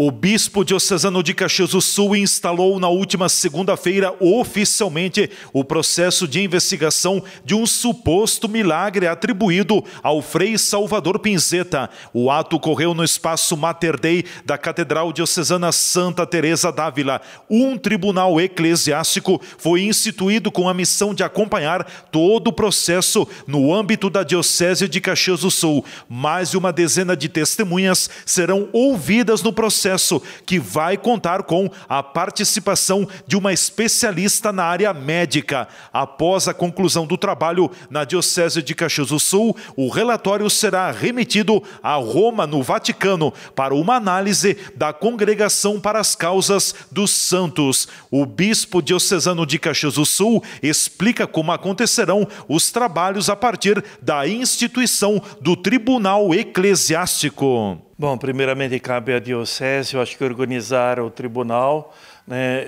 O bispo diocesano de Caxias do Sul instalou na última segunda-feira oficialmente o processo de investigação de um suposto milagre atribuído ao Frei Salvador Pinzeta. O ato ocorreu no espaço Mater Dei da Catedral Diocesana Santa Teresa d'Ávila. Um tribunal eclesiástico foi instituído com a missão de acompanhar todo o processo no âmbito da diocese de Caxias do Sul. Mais de uma dezena de testemunhas serão ouvidas no processo que vai contar com a participação de uma especialista na área médica. Após a conclusão do trabalho na Diocese de Caxias do Sul, o relatório será remetido a Roma, no Vaticano, para uma análise da Congregação para as Causas dos Santos. O bispo diocesano de Caxias do Sul explica como acontecerão os trabalhos a partir da instituição do Tribunal Eclesiástico. Bom, primeiramente cabe à Diocese, eu acho que organizar o tribunal né,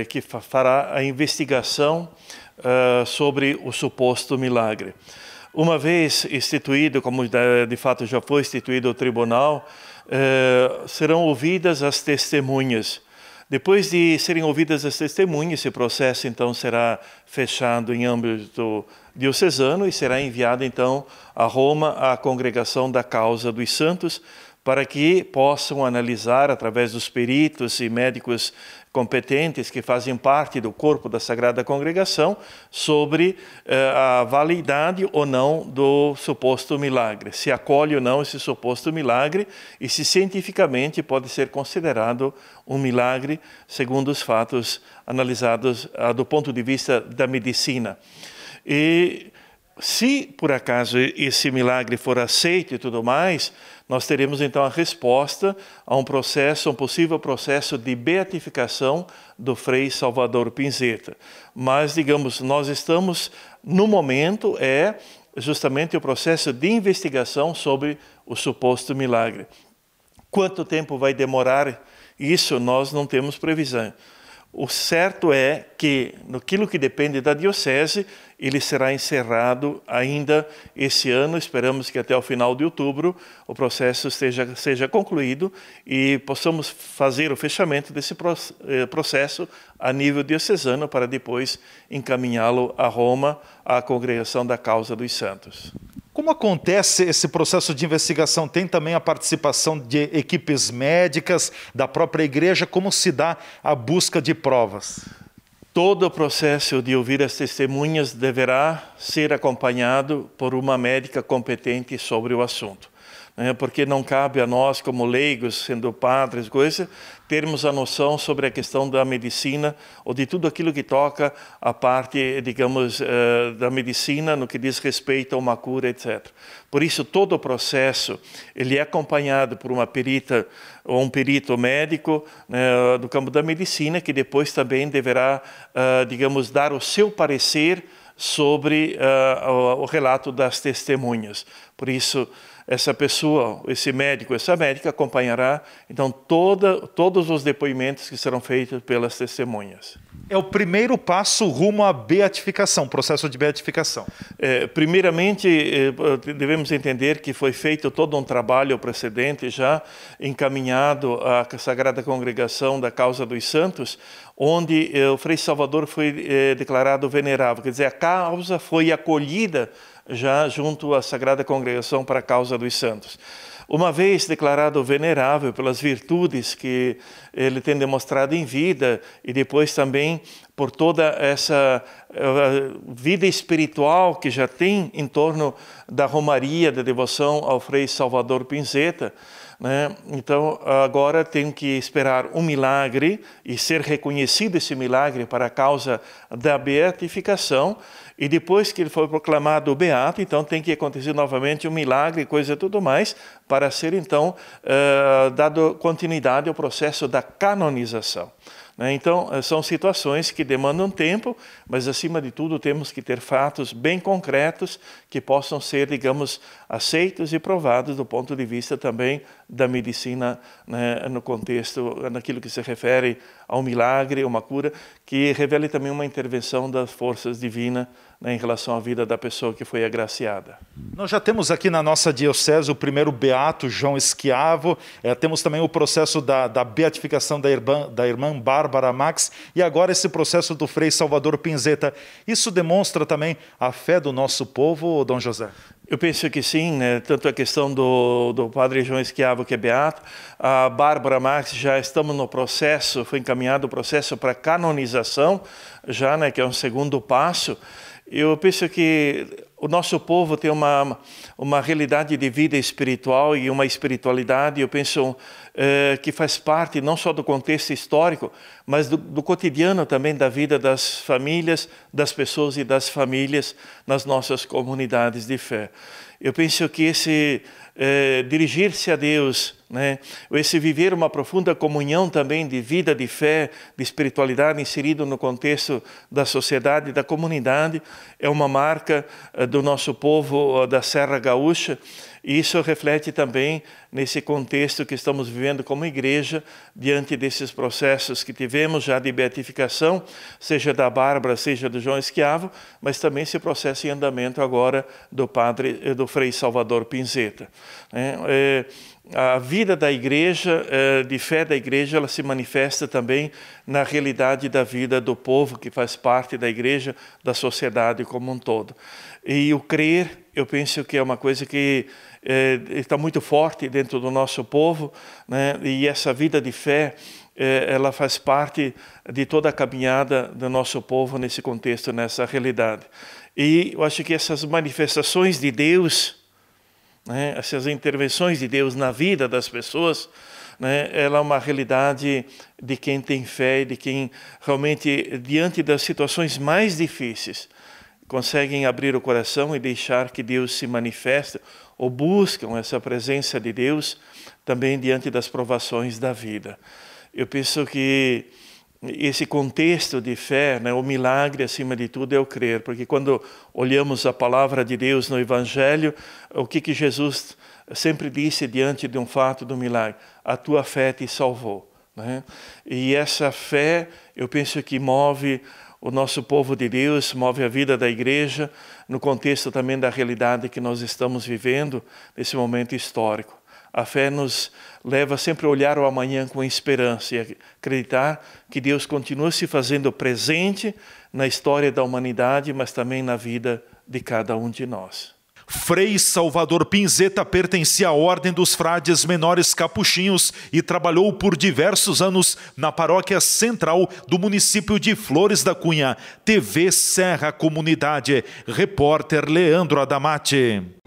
é, que fará a investigação uh, sobre o suposto milagre. Uma vez instituído, como de fato já foi instituído o tribunal, eh, serão ouvidas as testemunhas. Depois de serem ouvidas as testemunhas, esse processo então será fechado em âmbito diocesano e será enviado então a Roma à Congregação da Causa dos Santos para que possam analisar, através dos peritos e médicos competentes que fazem parte do corpo da Sagrada Congregação, sobre eh, a validade ou não do suposto milagre, se acolhe ou não esse suposto milagre e se cientificamente pode ser considerado um milagre, segundo os fatos analisados ah, do ponto de vista da medicina. E se por acaso esse milagre for aceito e tudo mais, nós teremos então a resposta a um processo, um possível processo de beatificação do Frei Salvador Pinzeta. Mas, digamos, nós estamos, no momento, é justamente o processo de investigação sobre o suposto milagre. Quanto tempo vai demorar isso, nós não temos previsão. O certo é que, naquilo que depende da diocese, ele será encerrado ainda esse ano. Esperamos que até o final de outubro o processo esteja, seja concluído e possamos fazer o fechamento desse eh, processo a nível diocesano para depois encaminhá-lo a Roma, à Congregação da Causa dos Santos. Como acontece esse processo de investigação? Tem também a participação de equipes médicas, da própria igreja? Como se dá a busca de provas? Todo o processo de ouvir as testemunhas deverá ser acompanhado por uma médica competente sobre o assunto né, porque não cabe a nós, como leigos, sendo padres, coisa, termos a noção sobre a questão da medicina ou de tudo aquilo que toca a parte, digamos, eh, da medicina no que diz respeito a uma cura, etc. Por isso, todo o processo ele é acompanhado por uma perita ou um perito médico né, do campo da medicina, que depois também deverá, eh, digamos, dar o seu parecer sobre uh, o relato das testemunhas. Por isso, essa pessoa, esse médico, essa médica acompanhará então toda, todos os depoimentos que serão feitos pelas testemunhas. É o primeiro passo rumo à beatificação, processo de beatificação. É, primeiramente, é, devemos entender que foi feito todo um trabalho precedente já encaminhado à Sagrada Congregação da Causa dos Santos, onde eh, o Frei Salvador foi eh, declarado venerável, quer dizer, a causa foi acolhida já junto à Sagrada Congregação para a Causa dos Santos. Uma vez declarado venerável pelas virtudes que ele tem demonstrado em vida e depois também por toda essa eh, vida espiritual que já tem em torno da Romaria, da devoção ao Frei Salvador Pinzeta, né? Então, agora tem que esperar um milagre e ser reconhecido esse milagre para a causa da beatificação e depois que ele foi proclamado beato, então tem que acontecer novamente um milagre, coisa e tudo mais, para ser então uh, dado continuidade ao processo da canonização. Né? Então, eh, são situações que demandam tempo, mas acima de tudo temos que ter fatos bem concretos que possam ser, digamos, aceitos e provados do ponto de vista também da medicina, né, no contexto, naquilo que se refere ao milagre, a uma cura, que revele também uma intervenção das forças divinas né, em relação à vida da pessoa que foi agraciada. Nós já temos aqui na nossa diocese o primeiro beato, João Esquiavo, é, temos também o processo da, da beatificação da irmã, da irmã Bárbara Max e agora esse processo do Frei Salvador Pinzeta. Isso demonstra também a fé do nosso povo, Dom José? Eu penso que sim, né? tanto a questão do, do padre João Esquiavo, que é beato, a Bárbara Max já estamos no processo, foi encaminhado o processo para canonização, já né, que é um segundo passo, eu penso que o nosso povo tem uma, uma realidade de vida espiritual e uma espiritualidade, eu penso, eh, que faz parte não só do contexto histórico, mas do, do, cotidiano também da vida das famílias, das pessoas e das famílias nas nossas comunidades de fé. Eu penso que esse eh, dirigir-se a Deus, né, esse viver uma profunda comunhão também de vida, de fé, de espiritualidade inserido no contexto da sociedade, da comunidade, é uma marca eh, do nosso povo da Serra Gaúcha. Isso reflete também nesse contexto que estamos vivendo como igreja, diante desses processos que tivemos já de beatificação, seja da Bárbara, seja do João Esquiavo, mas também esse processo em andamento agora do padre, eh, do Frei Salvador Pinzeta. É, né? eh, a vida da igreja, eh, de fé da igreja, ela se manifesta também na realidade da vida do povo que faz parte da igreja, da sociedade como um todo. E o crer, eu penso que é uma coisa que é, está muito forte dentro do nosso povo, né? e essa vida de fé, é, ela faz parte de toda a caminhada do nosso povo nesse contexto, nessa realidade. E eu acho que essas manifestações de Deus, né? essas intervenções de Deus na vida das pessoas, né? ela é uma realidade de quem tem fé, de quem realmente, diante das situações mais difíceis, conseguem abrir o coração e deixar que Deus se manifeste ou buscam essa presença de Deus também diante das provações da vida. Eu penso que esse contexto de fé, né, o milagre acima de tudo é o crer, porque quando olhamos a palavra de Deus no Evangelho, o que, que Jesus sempre disse diante de um fato do milagre? A tua fé te salvou. Né? E essa fé, eu penso que move o nosso povo de Deus, move a vida da igreja no contexto também da realidade que nós estamos vivendo nesse momento histórico. A fé nos leva sempre a olhar o amanhã com esperança e acreditar que Deus continua se fazendo presente na história da humanidade, mas também na vida de cada um de nós. Frei Salvador Pinzeta pertencia à Ordem dos Frades Menores Capuchinhos e trabalhou por diversos anos na paróquia central do município de Flores da Cunha. TV Serra Comunidade. Repórter Leandro Adamati.